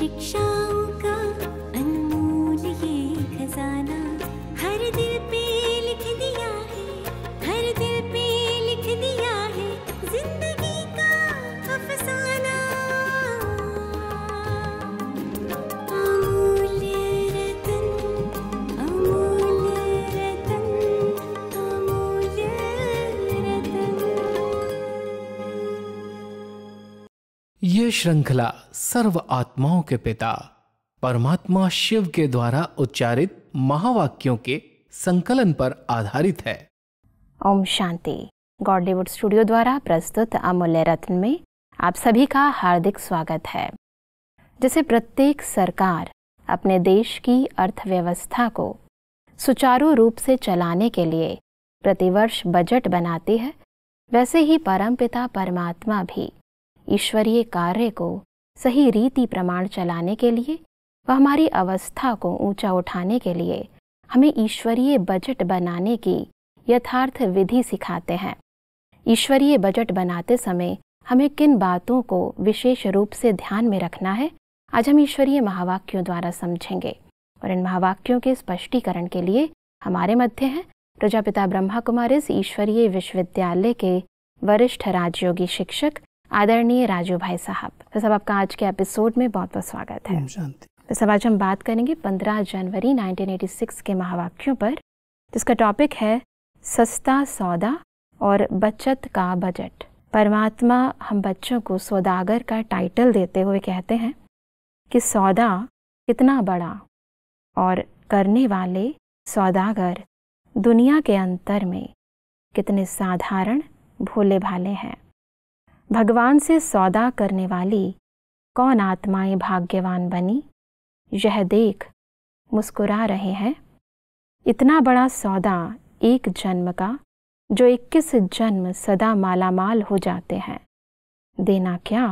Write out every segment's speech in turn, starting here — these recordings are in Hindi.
शिक्षा श्रृंखला सर्व आत्माओं के पिता परमात्मा शिव के द्वारा उच्चारित महावाक्यों के संकलन पर आधारित है ओम शांति गॉडलीवुड स्टूडियो द्वारा प्रस्तुत अमूल्य रत्न में आप सभी का हार्दिक स्वागत है जैसे प्रत्येक सरकार अपने देश की अर्थव्यवस्था को सुचारू रूप से चलाने के लिए प्रतिवर्ष बजट बनाती है वैसे ही परमपिता परमात्मा भी ईश्वरीय कार्य को सही रीति प्रमाण चलाने के लिए व हमारी अवस्था को ऊंचा उठाने के लिए हमें ईश्वरीय बजट बनाने की यथार्थ विधि सिखाते हैं ईश्वरीय बजट बनाते समय हमें किन बातों को विशेष रूप से ध्यान में रखना है आज हम ईश्वरीय महावाक्यों द्वारा समझेंगे और इन महावाक्यों के स्पष्टीकरण के लिए हमारे मध्य हैं प्रजापिता ब्रह्मा कुमारी ईश्वरीय विश्वविद्यालय के वरिष्ठ राजयोगी शिक्षक आदरणीय राजू भाई साहब तो सब आपका आज के एपिसोड में बहुत बहुत स्वागत है तो सब आज हम बात करेंगे 15 जनवरी 1986 के महावाक्यों पर जिसका तो टॉपिक है सस्ता सौदा और बचत का बजट परमात्मा हम बच्चों को सौदागर का टाइटल देते हुए कहते हैं कि सौदा कितना बड़ा और करने वाले सौदागर दुनिया के अंतर में कितने साधारण भोले भाले हैं भगवान से सौदा करने वाली कौन आत्माएं भाग्यवान बनी यह देख मुस्कुरा रहे हैं इतना बड़ा सौदा एक जन्म का जो इक्कीस जन्म सदा मालामाल हो जाते हैं देना क्या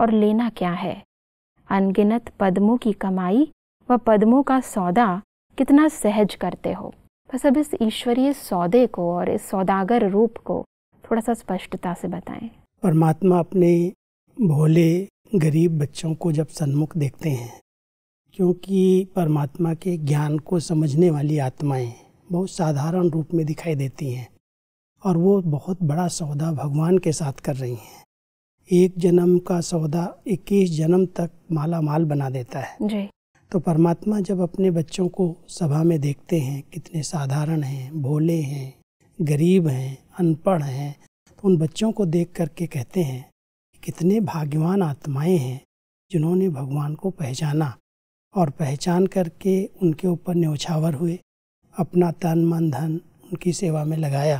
और लेना क्या है अनगिनत पद्मों की कमाई व पद्मों का सौदा कितना सहज करते हो बस अब इस ईश्वरीय सौदे को और इस सौदागर रूप को थोड़ा सा स्पष्टता से बताएं परमात्मा अपने भोले गरीब बच्चों को जब सन्मुख देखते हैं क्योंकि परमात्मा के ज्ञान को समझने वाली आत्माएं बहुत साधारण रूप में दिखाई देती हैं और वो बहुत बड़ा सौदा भगवान के साथ कर रही हैं एक जन्म का सौदा इक्कीस जन्म तक माला माल बना देता है जी। तो परमात्मा जब अपने बच्चों को सभा में देखते हैं कितने साधारण हैं भोले हैं गरीब हैं अनपढ़ हैं उन बच्चों को देख करके कहते हैं कि कितने भाग्यवान आत्माएं हैं जिन्होंने भगवान को पहचाना और पहचान करके उनके ऊपर न्यौछावर हुए अपना तन मन धन उनकी सेवा में लगाया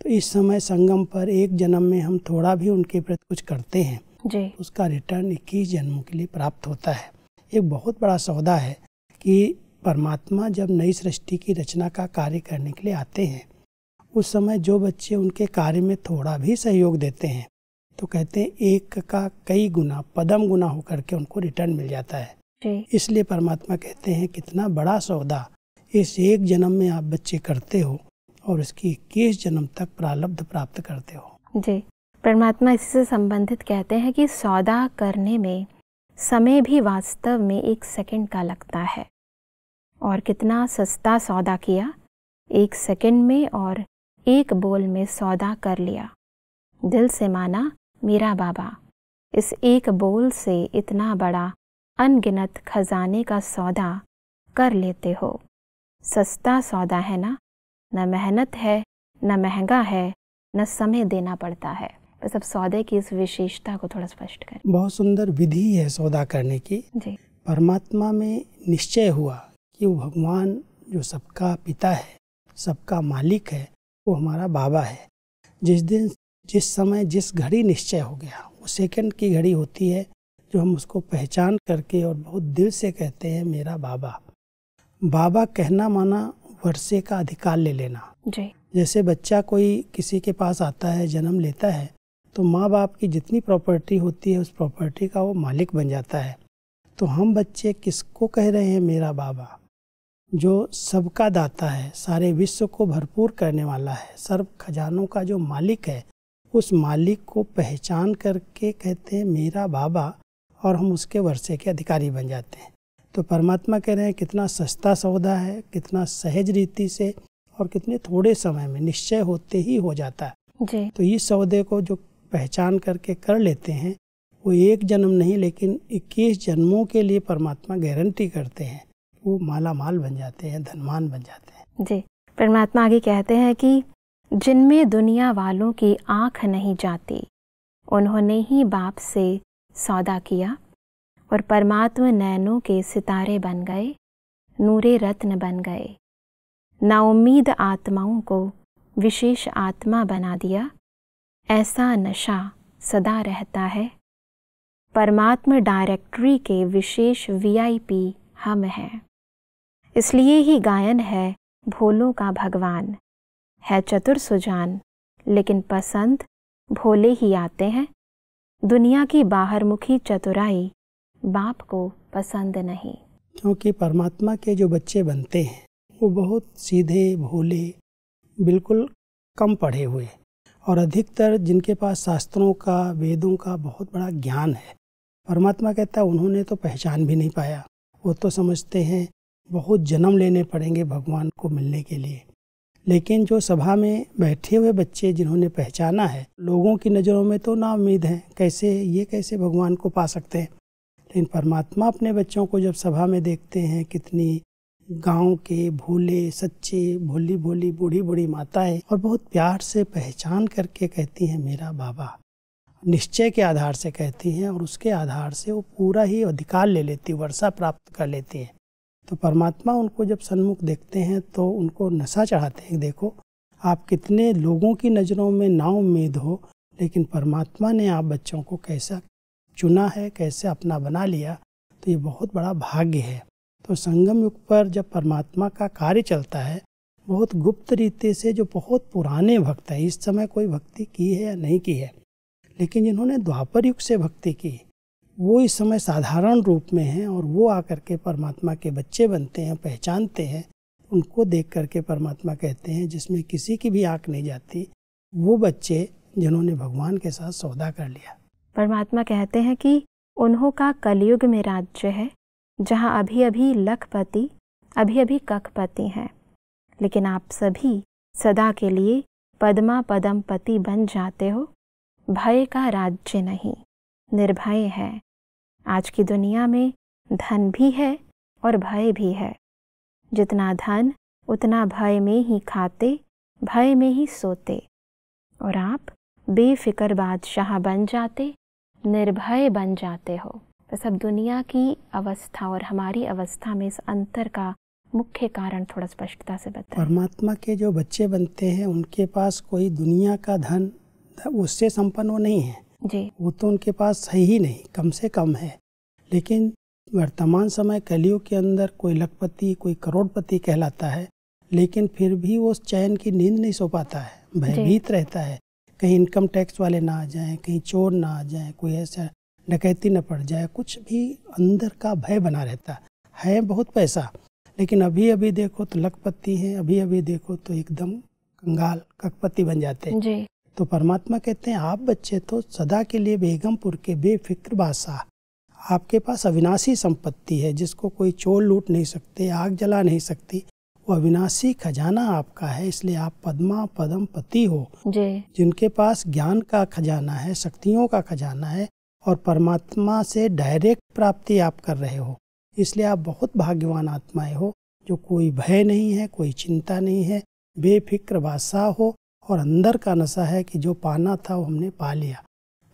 तो इस समय संगम पर एक जन्म में हम थोड़ा भी उनके प्रति कुछ करते हैं जी। उसका रिटर्न इक्कीस जन्मों के लिए प्राप्त होता है एक बहुत बड़ा सौदा है कि परमात्मा जब नई सृष्टि की रचना का कार्य करने के लिए आते हैं उस समय जो बच्चे उनके कार्य में थोड़ा भी सहयोग देते हैं तो कहते हैं एक का कई गुना पदम गुना होकर के उनको रिटर्न मिल जाता है इसलिए परमात्मा कहते हैं कितना बड़ा सौदा इस एक जन्म में आप बच्चे करते हो और इसकी इक्कीस जन्म तक प्रारब्ध प्राप्त करते हो जी परमात्मा इससे संबंधित कहते हैं कि सौदा करने में समय भी वास्तव में एक सेकंड का लगता है और कितना सस्ता सौदा किया एक सेकंड में और एक बोल में सौदा कर लिया दिल से माना मेरा बाबा इस एक बोल से इतना बड़ा अनगिनत खजाने का सौदा कर लेते हो सस्ता सौदा है ना न मेहनत है न महंगा है न समय देना पड़ता है बस अब सौदे की इस विशेषता को थोड़ा स्पष्ट करें बहुत सुंदर विधि है सौदा करने की जी परमात्मा में निश्चय हुआ कि वो भगवान जो सबका पिता है सबका मालिक है वो हमारा बाबा है जिस दिन जिस समय जिस घड़ी निश्चय हो गया वो सेकंड की घड़ी होती है जो हम उसको पहचान करके और बहुत दिल से कहते हैं मेरा बाबा बाबा कहना माना वर्षे का अधिकार ले लेना जी जैसे बच्चा कोई किसी के पास आता है जन्म लेता है तो माँ बाप की जितनी प्रॉपर्टी होती है उस प्रॉपर्टी का वो मालिक बन जाता है तो हम बच्चे किसको कह रहे हैं मेरा बाबा जो सबका दाता है सारे विश्व को भरपूर करने वाला है सर्व खजानों का जो मालिक है उस मालिक को पहचान करके कहते हैं मेरा बाबा और हम उसके वर्षे के अधिकारी बन जाते हैं तो परमात्मा कह रहे हैं कितना सस्ता सौदा है कितना सहज रीति से और कितने थोड़े समय में निश्चय होते ही हो जाता है जी। तो इस सौदे को जो पहचान करके कर लेते हैं वो एक जन्म नहीं लेकिन 21 जन्मों के लिए परमात्मा गारंटी करते हैं वो माला माल बन जाते हैं धनमान बन जाते हैं जी परमात्मा आगे कहते हैं कि जिनमें दुनिया वालों की आंख नहीं जाती उन्होंने ही बाप से सौदा किया और परमात्मा नैनों के सितारे बन गए नूरे रत्न बन गए नाउमीद आत्माओं को विशेष आत्मा बना दिया ऐसा नशा सदा रहता है परमात्मा डायरेक्टरी के विशेष वीआईपी हम हैं इसलिए ही गायन है भोलों का भगवान है चतुर सुजान लेकिन पसंद भोले ही आते हैं दुनिया की बाहरमुखी चतुराई बाप को पसंद नहीं क्योंकि परमात्मा के जो बच्चे बनते हैं वो बहुत सीधे भोले बिल्कुल कम पढ़े हुए और अधिकतर जिनके पास शास्त्रों का वेदों का बहुत बड़ा ज्ञान है परमात्मा कहता है उन्होंने तो पहचान भी नहीं पाया वो तो समझते हैं बहुत जन्म लेने पड़ेंगे भगवान को मिलने के लिए लेकिन जो सभा में बैठे हुए बच्चे जिन्होंने पहचाना है लोगों की नज़रों में तो ना उम्मीद है कैसे ये कैसे भगवान को पा सकते हैं लेकिन परमात्मा अपने बच्चों को जब सभा में देखते हैं कितनी गांव के भोले सच्चे भोली भोली बूढ़ी बूढ़ी माताएं और बहुत प्यार से पहचान करके कहती हैं मेरा बाबा निश्चय के आधार से कहती हैं और उसके आधार से वो पूरा ही अधिकार ले लेती वर्षा प्राप्त कर लेती हैं तो परमात्मा उनको जब सन्मुख देखते हैं तो उनको नशा चढ़ाते हैं देखो आप कितने लोगों की नज़रों में ना उम्मीद हो लेकिन परमात्मा ने आप बच्चों को कैसा चुना है कैसे अपना बना लिया तो ये बहुत बड़ा भाग्य है तो संगम युग पर जब परमात्मा का कार्य चलता है बहुत गुप्त रीति से जो बहुत पुराने भक्त हैं इस समय कोई भक्ति की है या नहीं की है लेकिन जिन्होंने द्वापर युग से भक्ति की वो इस समय साधारण रूप में हैं और वो आकर के परमात्मा के बच्चे बनते हैं पहचानते हैं उनको देख करके परमात्मा कहते हैं जिसमें किसी की भी आंख नहीं जाती वो बच्चे जिन्होंने भगवान के साथ सौदा कर लिया परमात्मा कहते हैं कि उन्हों का कलयुग में राज्य है जहाँ अभी अभी लखपति अभी अभी कखपति हैं लेकिन आप सभी सदा के लिए पद्मा पति बन जाते हो भय का राज्य नहीं निर्भय है आज की दुनिया में धन भी है और भय भी है जितना धन उतना भय में ही खाते भय में ही सोते और आप बेफिक्र बादशाह बन जाते निर्भय बन जाते हो तो सब दुनिया की अवस्था और हमारी अवस्था में इस अंतर का मुख्य कारण थोड़ा स्पष्टता से बताएं परमात्मा के जो बच्चे बनते हैं उनके पास कोई दुनिया का धन उससे संपन्न वो नहीं है जी वो तो उनके पास सही ही नहीं कम से कम है लेकिन वर्तमान समय कलियुग के अंदर कोई लखपति कोई करोड़पति कहलाता है लेकिन फिर भी वो चैन की नींद नहीं सो पाता है भयभीत रहता है कहीं इनकम टैक्स वाले ना आ जाएं कहीं चोर ना आ जाएं कोई ऐसा डकैती न पड़ जाए कुछ भी अंदर का भय बना रहता है बहुत पैसा लेकिन अभी अभी देखो तो लखपति हैं अभी अभी देखो तो एकदम कंगाल कखपति बन जाते हैं तो परमात्मा कहते हैं आप बच्चे तो सदा के लिए बेगमपुर के बेफिक्र बादशाह आपके पास अविनाशी संपत्ति है जिसको कोई चोर लूट नहीं सकते आग जला नहीं सकती वो अविनाशी खजाना आपका है इसलिए आप पद्मा पदम पति हो जिनके पास ज्ञान का खजाना है शक्तियों का खजाना है और परमात्मा से डायरेक्ट प्राप्ति आप कर रहे हो इसलिए आप बहुत भाग्यवान आत्माएं हो जो कोई भय नहीं है कोई चिंता नहीं है बेफिक्र बादशाह हो और अंदर का नशा है कि जो पाना था वो हमने पा लिया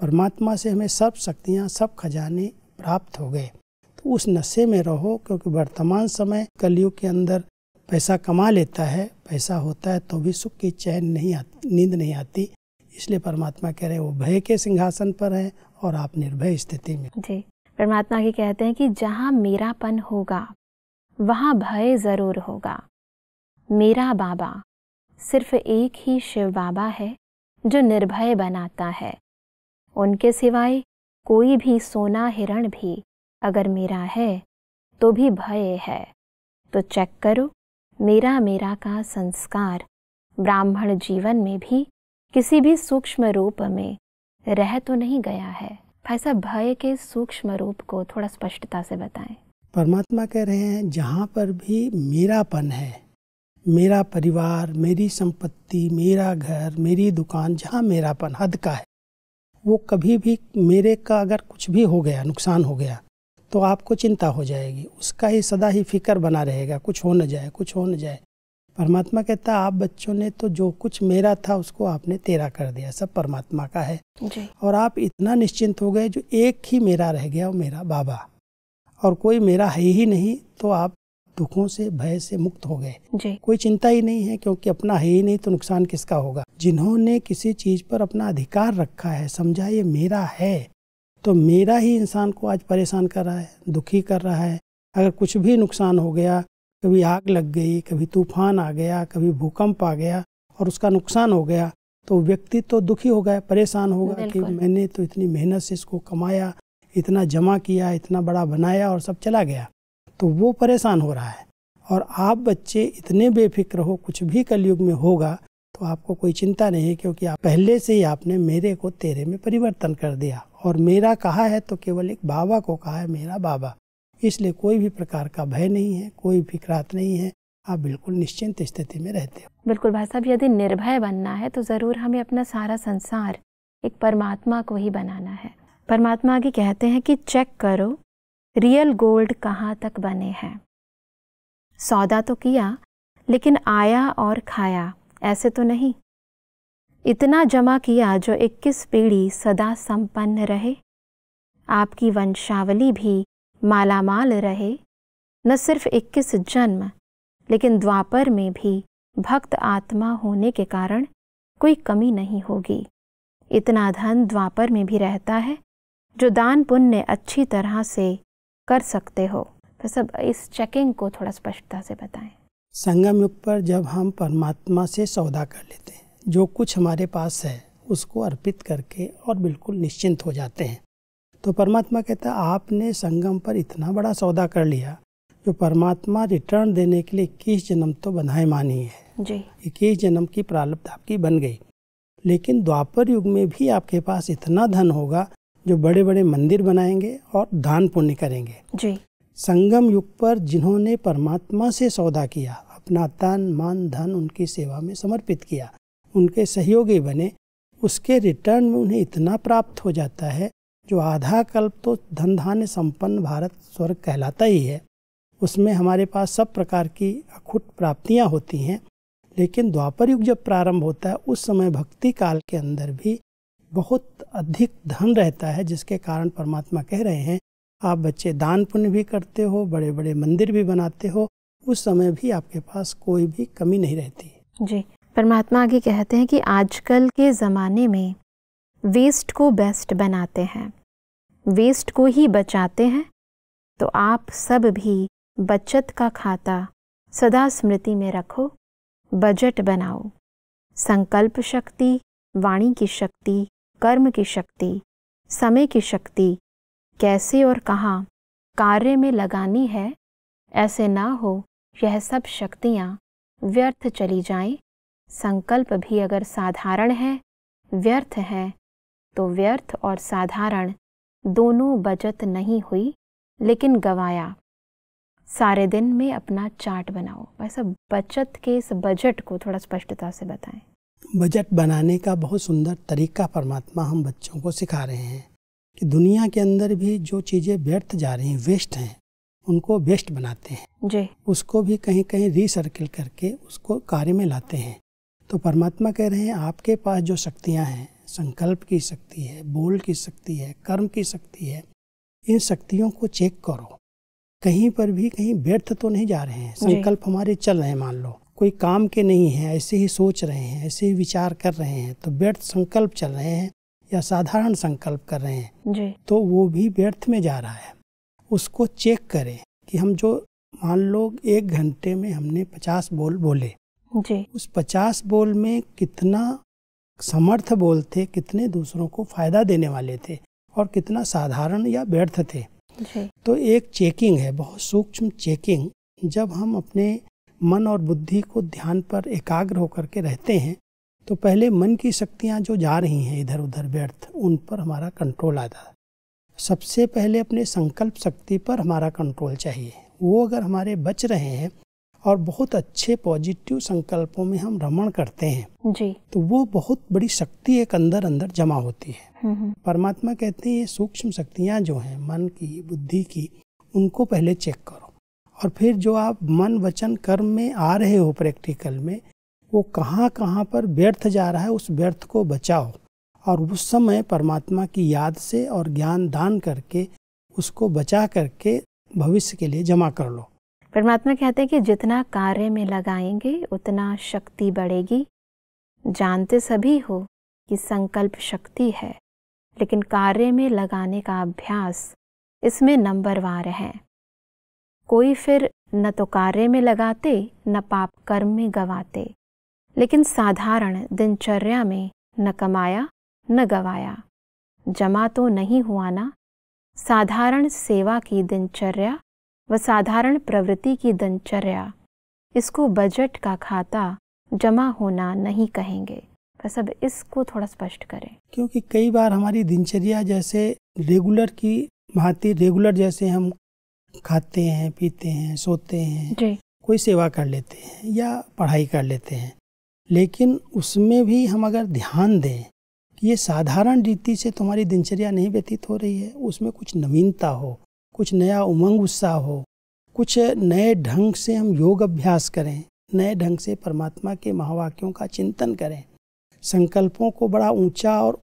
परमात्मा से हमें सब शक्तियाँ सब खजाने प्राप्त हो गए तो उस नशे में रहो क्योंकि वर्तमान समय कलयुग के अंदर पैसा कमा लेता है पैसा होता है तो भी सुख की चैन नहीं आती नींद नहीं आती इसलिए परमात्मा कह रहे वो भय के सिंहासन पर है और आप निर्भय स्थिति में जी परमात्मा की कहते हैं कि जहाँ मेरापन होगा वहाँ भय ज़रूर होगा मेरा बाबा सिर्फ एक ही शिव बाबा है जो निर्भय बनाता है उनके सिवाय कोई भी सोना हिरण भी अगर मेरा है तो भी भय है तो चेक करो मेरा मेरा का संस्कार ब्राह्मण जीवन में भी किसी भी सूक्ष्म रूप में रह तो नहीं गया है भाई साहब भय के सूक्ष्म रूप को थोड़ा स्पष्टता से बताएं परमात्मा कह रहे हैं जहाँ पर भी मेरापन है मेरा परिवार मेरी संपत्ति मेरा घर मेरी दुकान जहाँ मेरापन हद का है वो कभी भी मेरे का अगर कुछ भी हो गया नुकसान हो गया तो आपको चिंता हो जाएगी उसका ही सदा ही फिक्र बना रहेगा कुछ हो न जाए कुछ हो न जाए परमात्मा कहता आप बच्चों ने तो जो कुछ मेरा था उसको आपने तेरा कर दिया सब परमात्मा का है जी। और आप इतना निश्चिंत हो गए जो एक ही मेरा रह गया वो मेरा बाबा और कोई मेरा है ही नहीं तो आप दुखों से भय से मुक्त हो गए कोई चिंता ही नहीं है क्योंकि अपना है ही नहीं तो नुकसान किसका होगा जिन्होंने किसी चीज पर अपना अधिकार रखा है समझा ये मेरा है तो मेरा ही इंसान को आज परेशान कर रहा है दुखी कर रहा है अगर कुछ भी नुकसान हो गया कभी आग लग गई कभी तूफान आ गया कभी भूकंप आ गया और उसका नुकसान हो गया तो व्यक्ति तो दुखी हो गया परेशान होगा कि मैंने तो इतनी मेहनत से इसको कमाया इतना जमा किया इतना बड़ा बनाया और सब चला गया तो वो परेशान हो रहा है और आप बच्चे इतने बेफिक्र हो कुछ भी कलयुग में होगा तो आपको कोई चिंता नहीं है क्योंकि आप पहले से ही आपने मेरे को तेरे में परिवर्तन कर दिया और मेरा कहा है तो केवल एक बाबा को कहा है मेरा बाबा इसलिए कोई भी प्रकार का भय नहीं है कोई फिक्रात नहीं है आप बिल्कुल निश्चिंत स्थिति में रहते हो बिल्कुल भाई साहब यदि निर्भय बनना है तो ज़रूर हमें अपना सारा संसार एक परमात्मा को ही बनाना है परमात्मा आगे कहते हैं कि चेक करो रियल गोल्ड कहाँ तक बने हैं सौदा तो किया लेकिन आया और खाया ऐसे तो नहीं इतना जमा किया जो 21 पीढ़ी सदा संपन्न रहे आपकी वंशावली भी मालामाल रहे न सिर्फ 21 जन्म लेकिन द्वापर में भी भक्त आत्मा होने के कारण कोई कमी नहीं होगी इतना धन द्वापर में भी रहता है जो दान पुण्य अच्छी तरह से कर सकते हो तो सब इस चेकिंग को थोड़ा स्पष्टता से बताएं संगम युग पर जब हम परमात्मा से सौदा कर लेते हैं जो कुछ हमारे पास है उसको अर्पित करके और बिल्कुल निश्चिंत हो जाते हैं तो परमात्मा कहता है आपने संगम पर इतना बड़ा सौदा कर लिया जो परमात्मा रिटर्न देने के लिए इक्कीस जन्म तो बनाए मानी है जी इक्कीस जन्म की प्रारब्ध आपकी बन गई लेकिन द्वापर युग में भी आपके पास इतना धन होगा जो बड़े बड़े मंदिर बनाएंगे और दान पुण्य करेंगे जी संगम युग पर जिन्होंने परमात्मा से सौदा किया अपना तन मान धन उनकी सेवा में समर्पित किया उनके सहयोगी बने उसके रिटर्न में उन्हें इतना प्राप्त हो जाता है जो आधा कल्प तो धन धान्य संपन्न भारत स्वर्ग कहलाता ही है उसमें हमारे पास सब प्रकार की अखुट प्राप्तियां होती हैं लेकिन द्वापर युग जब प्रारंभ होता है उस समय भक्ति काल के अंदर भी बहुत अधिक धन रहता है जिसके कारण परमात्मा कह रहे हैं आप बच्चे दान पुण्य भी करते हो बड़े बड़े मंदिर भी बनाते हो उस समय भी आपके पास कोई भी कमी नहीं रहती जी परमात्मा आगे कहते हैं कि आजकल के ज़माने में वेस्ट को बेस्ट बनाते हैं वेस्ट को ही बचाते हैं तो आप सब भी बचत का खाता सदा स्मृति में रखो बजट बनाओ संकल्प शक्ति वाणी की शक्ति कर्म की शक्ति समय की शक्ति कैसे और कहाँ कार्य में लगानी है ऐसे ना हो यह सब शक्तियाँ व्यर्थ चली जाएं, संकल्प भी अगर साधारण है व्यर्थ है तो व्यर्थ और साधारण दोनों बचत नहीं हुई लेकिन गवाया सारे दिन में अपना चार्ट बनाओ वैसा बचत के इस बजट को थोड़ा स्पष्टता से बताएं बजट बनाने का बहुत सुंदर तरीका परमात्मा हम बच्चों को सिखा रहे हैं कि दुनिया के अंदर भी जो चीज़ें व्यर्थ जा रही हैं वेस्ट हैं उनको वेस्ट बनाते हैं जी उसको भी कहीं कहीं रिसर्किल करके उसको कार्य में लाते हैं तो परमात्मा कह रहे हैं आपके पास जो शक्तियाँ हैं संकल्प की शक्ति है बोल की शक्ति है कर्म की शक्ति है इन शक्तियों को चेक करो कहीं पर भी कहीं व्यर्थ तो नहीं जा रहे हैं संकल्प हमारे चल रहे हैं मान लो कोई काम के नहीं हैं ऐसे ही सोच रहे हैं ऐसे ही विचार कर रहे हैं तो व्यर्थ संकल्प चल रहे हैं या साधारण संकल्प कर रहे हैं जी। तो वो भी व्यर्थ में जा रहा है उसको चेक करें कि हम जो मान लो एक घंटे में हमने पचास बोल बोले जी। उस पचास बोल में कितना समर्थ बोल थे कितने दूसरों को फायदा देने वाले थे और कितना साधारण या व्यर्थ थे जी। तो एक चेकिंग है बहुत सूक्ष्म चेकिंग जब हम अपने मन और बुद्धि को ध्यान पर एकाग्र होकर के रहते हैं तो पहले मन की शक्तियाँ जो जा रही हैं इधर उधर व्यर्थ उन पर हमारा कंट्रोल आता है सबसे पहले अपने संकल्प शक्ति पर हमारा कंट्रोल चाहिए वो अगर हमारे बच रहे हैं और बहुत अच्छे पॉजिटिव संकल्पों में हम भ्रमण करते हैं जी तो वो बहुत बड़ी शक्ति एक अंदर अंदर जमा होती है हम्म, हम्म। परमात्मा कहते हैं ये सूक्ष्म शक्तियाँ जो हैं मन की बुद्धि की उनको पहले चेक करो और फिर जो आप मन वचन कर्म में आ रहे हो प्रैक्टिकल में वो कहाँ कहाँ पर व्यर्थ जा रहा है उस व्यर्थ को बचाओ और उस समय परमात्मा की याद से और ज्ञान दान करके उसको बचा करके भविष्य के लिए जमा कर लो परमात्मा कहते हैं कि जितना कार्य में लगाएंगे उतना शक्ति बढ़ेगी जानते सभी हो कि संकल्प शक्ति है लेकिन कार्य में लगाने का अभ्यास इसमें नंबरवार है कोई फिर न तो कार्य में लगाते न पाप कर्म में गवाते लेकिन साधारण दिनचर्या में न कमाया न गवाया जमा तो नहीं हुआ ना साधारण सेवा की दिनचर्या व साधारण प्रवृत्ति की दिनचर्या इसको बजट का खाता जमा होना नहीं कहेंगे बस अब इसको थोड़ा स्पष्ट करें क्योंकि कई बार हमारी दिनचर्या जैसे रेगुलर की भांति रेगुलर जैसे हम खाते हैं पीते हैं सोते हैं कोई सेवा कर लेते हैं या पढ़ाई कर लेते हैं लेकिन उसमें भी हम अगर ध्यान दें कि ये साधारण रीति से तुम्हारी दिनचर्या नहीं व्यतीत हो रही है उसमें कुछ नवीनता हो कुछ नया उमंग उत्साह हो कुछ नए ढंग से हम योग अभ्यास करें नए ढंग से परमात्मा के महावाक्यों का चिंतन करें संकल्पों को बड़ा ऊंचा और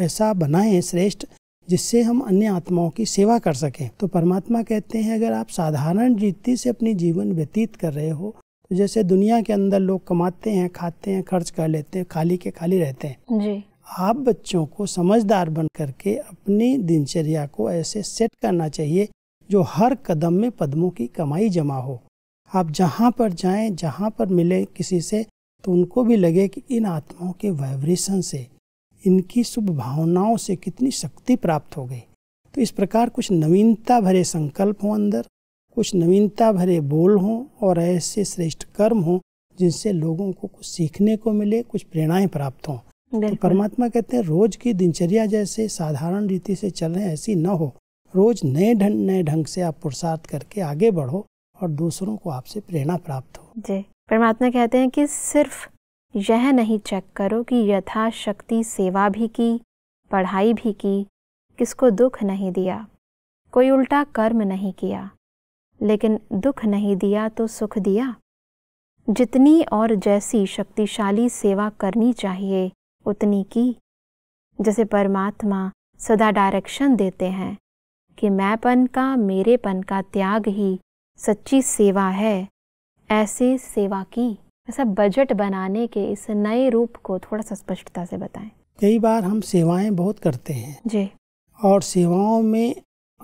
ऐसा बनाएं श्रेष्ठ जिससे हम अन्य आत्माओं की सेवा कर सकें तो परमात्मा कहते हैं अगर आप साधारण रीति से अपनी जीवन व्यतीत कर रहे हो तो जैसे दुनिया के अंदर लोग कमाते हैं खाते हैं खर्च कर लेते हैं खाली के खाली रहते हैं जी आप बच्चों को समझदार बन करके अपनी दिनचर्या को ऐसे सेट करना चाहिए जो हर कदम में पदमों की कमाई जमा हो आप जहाँ पर जाएं जहाँ पर मिले किसी से तो उनको भी लगे कि इन आत्माओं के वाइब्रेशन से इनकी शुभ भावनाओं से कितनी शक्ति प्राप्त हो गई तो इस प्रकार कुछ नवीनता भरे संकल्प हों अंदर कुछ नवीनता भरे बोल हों और ऐसे श्रेष्ठ कर्म हों जिनसे लोगों को कुछ सीखने को मिले कुछ प्रेरणाएं प्राप्त हों तो परमात्मा कहते हैं रोज की दिनचर्या जैसे साधारण रीति से चल रहे ऐसी न हो रोज नए ढंग नए ढंग से आप पुरुषार्थ करके आगे बढ़ो और दूसरों को आपसे प्रेरणा प्राप्त हो जी परमात्मा कहते हैं कि सिर्फ यह नहीं चेक करो कि यथाशक्ति सेवा भी की पढ़ाई भी की किसको दुख नहीं दिया कोई उल्टा कर्म नहीं किया लेकिन दुख नहीं दिया तो सुख दिया जितनी और जैसी शक्तिशाली सेवा करनी चाहिए उतनी की जैसे परमात्मा सदा डायरेक्शन देते हैं कि मैंपन का मेरेपन का त्याग ही सच्ची सेवा है ऐसे सेवा की ऐसा बजट बनाने के इस नए रूप को थोड़ा सा स्पष्टता से बताएं कई बार हम सेवाएं बहुत करते हैं जी और सेवाओं में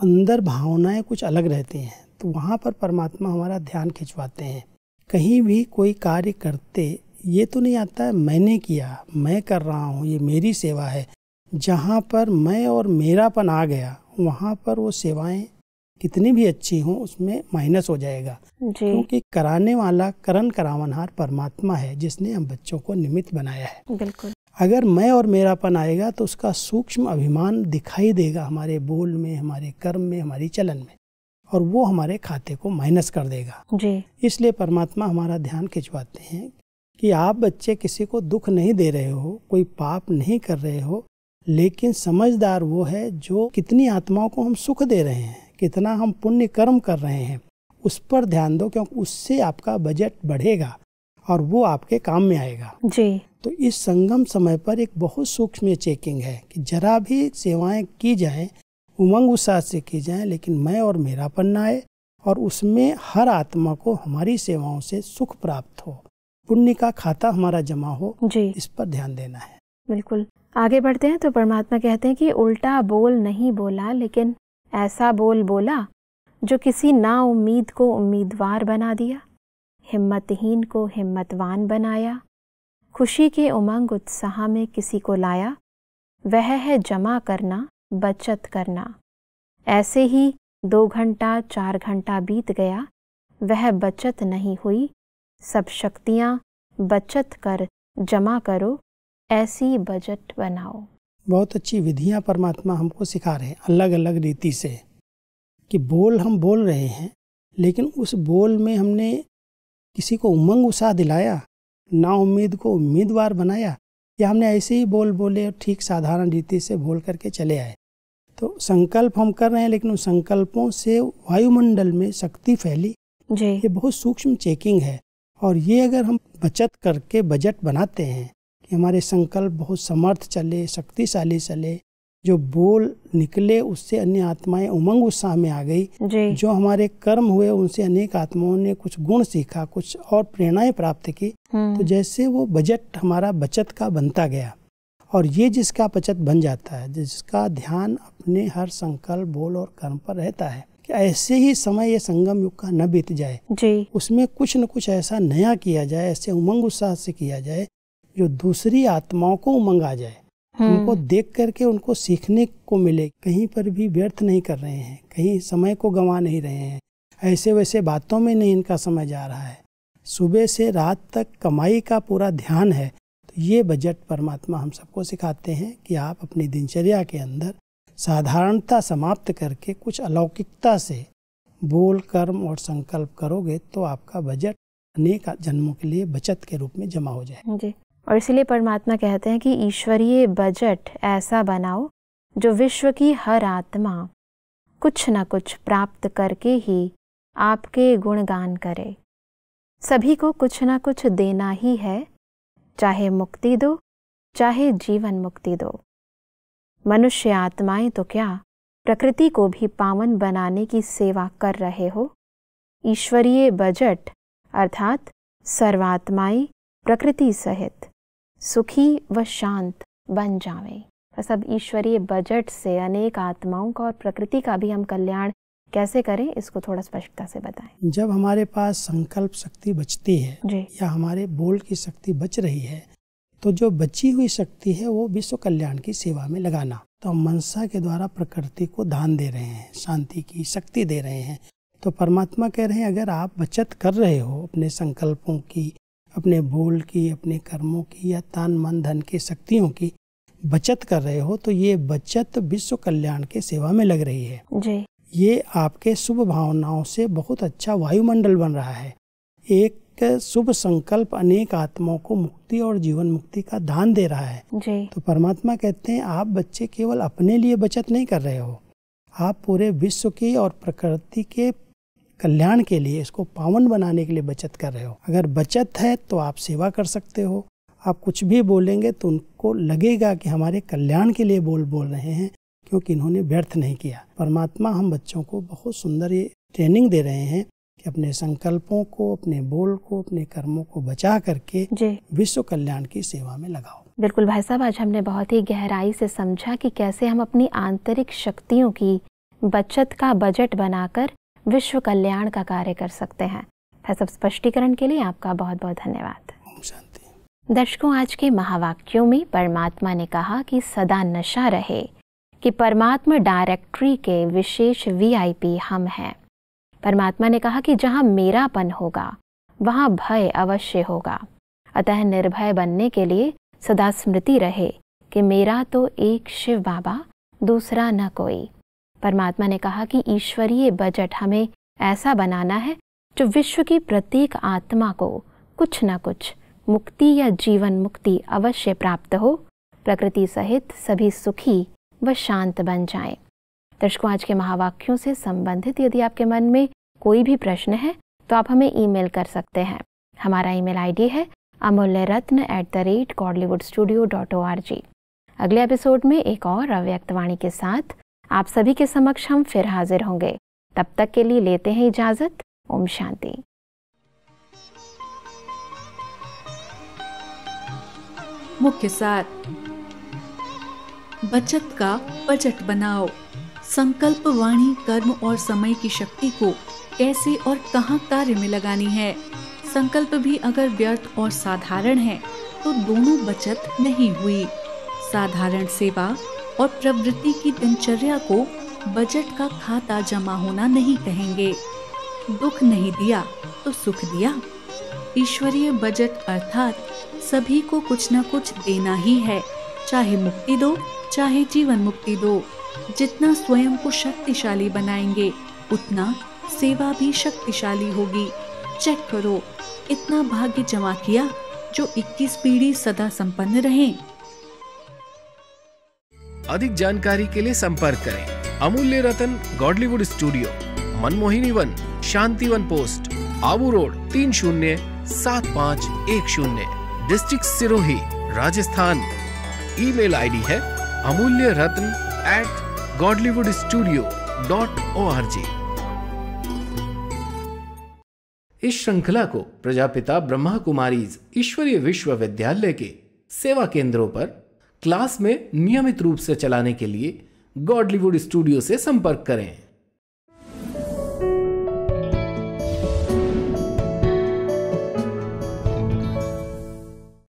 अंदर भावनाएं कुछ अलग रहती हैं तो वहाँ पर परमात्मा हमारा ध्यान खिंचवाते हैं कहीं भी कोई कार्य करते ये तो नहीं आता है मैंने किया मैं कर रहा हूँ ये मेरी सेवा है जहाँ पर मैं और मेरापन आ गया वहाँ पर वो सेवाएं कितनी भी अच्छी हो उसमें माइनस हो जाएगा क्योंकि कराने वाला करण करावनहार परमात्मा है जिसने हम बच्चों को निमित्त बनाया है बिल्कुल अगर मैं और मेरापन आएगा तो उसका सूक्ष्म अभिमान दिखाई देगा हमारे बोल में हमारे कर्म में हमारी चलन में और वो हमारे खाते को माइनस कर देगा जी इसलिए परमात्मा हमारा ध्यान खिंचवाते हैं कि आप बच्चे किसी को दुख नहीं दे रहे हो कोई पाप नहीं कर रहे हो लेकिन समझदार वो है जो कितनी आत्माओं को हम सुख दे रहे हैं कितना हम पुण्य कर्म कर रहे हैं उस पर ध्यान दो क्योंकि उससे आपका बजट बढ़ेगा और वो आपके काम में आएगा जी तो इस संगम समय पर एक बहुत सूक्ष्म चेकिंग है कि जरा भी सेवाएं की जाएं उमंग उत्साह से की जाएं लेकिन मैं और मेरा पन्ना आए और उसमें हर आत्मा को हमारी सेवाओं से सुख प्राप्त हो पुण्य का खाता हमारा जमा हो जी इस पर ध्यान देना है बिल्कुल आगे बढ़ते हैं तो परमात्मा कहते हैं कि उल्टा बोल नहीं बोला लेकिन ऐसा बोल बोला जो किसी ना उम्मीद को उम्मीदवार बना दिया हिम्मतहीन को हिम्मतवान बनाया खुशी के उमंग उत्साह में किसी को लाया वह है जमा करना बचत करना ऐसे ही दो घंटा चार घंटा बीत गया वह बचत नहीं हुई सब शक्तियाँ बचत कर जमा करो ऐसी बजट बनाओ बहुत अच्छी विधियां परमात्मा हमको सिखा रहे हैं अलग अलग रीति से कि बोल हम बोल रहे हैं लेकिन उस बोल में हमने किसी को उमंग उत्साह दिलाया ना उम्मीद को उम्मीदवार बनाया या हमने ऐसे ही बोल बोले और ठीक साधारण रीति से बोल करके चले आए तो संकल्प हम कर रहे हैं लेकिन उन संकल्पों से वायुमंडल में शक्ति फैली जी ये बहुत सूक्ष्म चेकिंग है और ये अगर हम बचत करके बजट बनाते हैं कि हमारे संकल्प बहुत समर्थ चले शक्तिशाली चले जो बोल निकले उससे अन्य आत्माएं उमंग उत्साह में आ गई जो हमारे कर्म हुए उनसे अनेक आत्माओं ने कुछ गुण सीखा कुछ और प्रेरणाएं प्राप्त की हम्म। तो जैसे वो बजट हमारा बचत का बनता गया और ये जिसका बचत बन जाता है जिसका ध्यान अपने हर संकल्प बोल और कर्म पर रहता है कि ऐसे ही समय ये संगम युग का न बीत जाए जी। उसमें कुछ न कुछ ऐसा नया किया जाए ऐसे उमंग उत्साह से किया जाए जो दूसरी आत्माओं को उमंग आ जाए हम्म। उनको देख करके उनको सीखने को मिले कहीं पर भी व्यर्थ नहीं कर रहे हैं कहीं समय को गंवा नहीं रहे हैं ऐसे वैसे बातों में नहीं इनका समय जा रहा है सुबह से रात तक कमाई का पूरा ध्यान है तो ये बजट परमात्मा हम सबको सिखाते हैं कि आप अपनी दिनचर्या के अंदर साधारणता समाप्त करके कुछ अलौकिकता से बोल कर्म और संकल्प करोगे तो आपका बजट अनेक जन्मों के लिए बचत के रूप में जमा हो जाए जी और इसीलिए परमात्मा कहते हैं कि ईश्वरीय बजट ऐसा बनाओ जो विश्व की हर आत्मा कुछ न कुछ प्राप्त करके ही आपके गुणगान करे सभी को कुछ ना कुछ देना ही है चाहे मुक्ति दो चाहे जीवन मुक्ति दो मनुष्य आत्माएं तो क्या प्रकृति को भी पावन बनाने की सेवा कर रहे हो ईश्वरीय बजट अर्थात सर्वात्माएं प्रकृति सहित सुखी व शांत बन जावे बस अब ईश्वरीय बजट से अनेक आत्माओं का और प्रकृति का भी हम कल्याण कैसे करें इसको थोड़ा स्पष्टता से बताएं जब हमारे पास संकल्प शक्ति बचती है या हमारे बोल की शक्ति बच रही है तो जो बची हुई शक्ति है वो विश्व कल्याण की सेवा में लगाना तो हम मनसा के द्वारा प्रकृति को दान दे रहे हैं शांति की शक्ति दे रहे हैं तो परमात्मा कह रहे हैं अगर आप बचत कर रहे हो अपने संकल्पों की अपने बोल की अपने कर्मों की या तान मन धन की शक्तियों की बचत कर रहे हो तो ये बचत विश्व कल्याण के सेवा में लग रही है जी ये आपके शुभ भावनाओं से बहुत अच्छा वायुमंडल बन रहा है एक शुभ संकल्प अनेक आत्माओं को मुक्ति और जीवन मुक्ति का दान दे रहा है जी। तो परमात्मा कहते हैं आप बच्चे केवल अपने लिए बचत नहीं कर रहे हो आप पूरे विश्व की और प्रकृति के कल्याण के लिए इसको पावन बनाने के लिए बचत कर रहे हो अगर बचत है तो आप सेवा कर सकते हो आप कुछ भी बोलेंगे तो उनको लगेगा कि हमारे कल्याण के लिए बोल बोल रहे हैं क्योंकि इन्होंने व्यर्थ नहीं किया परमात्मा हम बच्चों को बहुत सुंदर ये ट्रेनिंग दे रहे हैं कि अपने संकल्पों को अपने बोल को अपने कर्मों को बचा करके विश्व कल्याण की सेवा में लगाओ बिल्कुल भाई साहब आज हमने बहुत ही गहराई से समझा कि कैसे हम अपनी आंतरिक शक्तियों की बचत का बजट बनाकर विश्व कल्याण का कार्य कर सकते हैं सब स्पष्टीकरण के लिए आपका बहुत बहुत धन्यवाद दर्शकों आज के महावाक्यों में परमात्मा ने कहा कि सदा नशा रहे कि परमात्मा डायरेक्टरी के विशेष वीआईपी हम हैं परमात्मा ने कहा कि जहाँ मेरापन होगा वहाँ भय अवश्य होगा अतः निर्भय बनने के लिए सदा स्मृति रहे कि मेरा तो एक शिव बाबा दूसरा न कोई परमात्मा ने कहा कि ईश्वरीय बजट हमें ऐसा बनाना है जो विश्व की प्रत्येक आत्मा को कुछ न कुछ मुक्ति या जीवन मुक्ति अवश्य प्राप्त हो प्रकृति सहित सभी सुखी व शांत बन जाए दर्शकों आज के महावाक्यों से संबंधित यदि आपके मन में कोई भी प्रश्न है तो आप हमें ईमेल कर सकते हैं हमारा ईमेल आईडी है Amulya Ratna at the rate Godlywood studio dot O R G अगले एपिसोड में एक और अव्यक्तवाणी के साथ आप सभी के समक्ष हम फिर हाजिर होंगे तब तक के लिए लेते हैं इजाज़त ओम शांति मुख्य सार बचत का बजट बनाओ संकल्प वाणी कर्म और समय की शक्ति को कैसे और कहां कार्य में लगानी है संकल्प भी अगर व्यर्थ और साधारण है तो दोनों बचत नहीं हुई साधारण सेवा और प्रवृत्ति की दिनचर्या को बजट का खाता जमा होना नहीं कहेंगे दुख नहीं दिया तो सुख दिया ईश्वरीय बजट अर्थात सभी को कुछ न कुछ देना ही है चाहे मुक्ति दो चाहे जीवन मुक्ति दो जितना स्वयं को शक्तिशाली बनाएंगे उतना सेवा भी शक्तिशाली होगी चेक करो इतना भाग्य जमा किया जो 21 पीढ़ी सदा संपन्न रहें अधिक जानकारी के लिए संपर्क करें Amulya Ratan Godlywood studio Manmohini Van Shantivan post Abu road तीन शून्य सात पाँच एक शून्य district Sirohi Rajasthan email ID है Amulya Ratna at Godlywood studio dot O R G इस श्रृंखला को प्रजापिता ब्रह्मा कुमारी ईश्वरीय विश्वविद्यालय के सेवा केंद्रों पर क्लास में नियमित रूप से चलाने के लिए गॉडलीवुड स्टूडियो से संपर्क करें